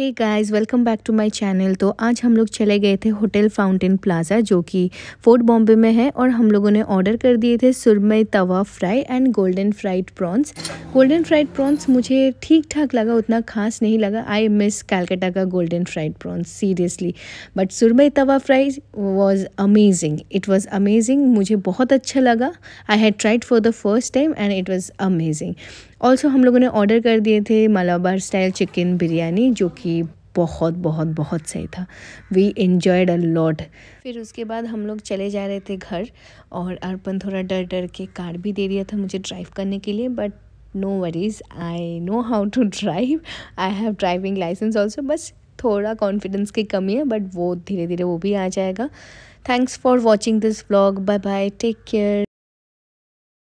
hey guys welcome back to my channel तो आज हम लोग चले गए थे होटल फाउंटेन प्लाज़ा जो कि फोर्ट बॉम्बे में है और हम लोगों ने ऑर्डर कर दिए थे surmai tawa fry and golden fried prawns golden fried prawns मुझे ठीक ठाक लगा उतना खास नहीं लगा आई मिस कैलकाटा का golden fried prawns seriously but surmai tawa fry was amazing it was amazing मुझे बहुत अच्छा लगा I had tried for the first time and it was amazing also हम लोगों ने ऑर्डर कर दिए थे मलाबार स्टाइल चिकन बिरयानी जो कि बहुत बहुत बहुत सही था वी इन्जॉयड अ लॉट फिर उसके बाद हम लोग चले जा रहे थे घर और अर्पण थोड़ा डर डर के कार भी दे दिया था मुझे ड्राइव करने के लिए but no worries I know how to drive I have driving licence also बस थोड़ा कॉन्फिडेंस की कमी है बट वो धीरे धीरे वो भी आ जाएगा thanks for watching this blog bye bye take care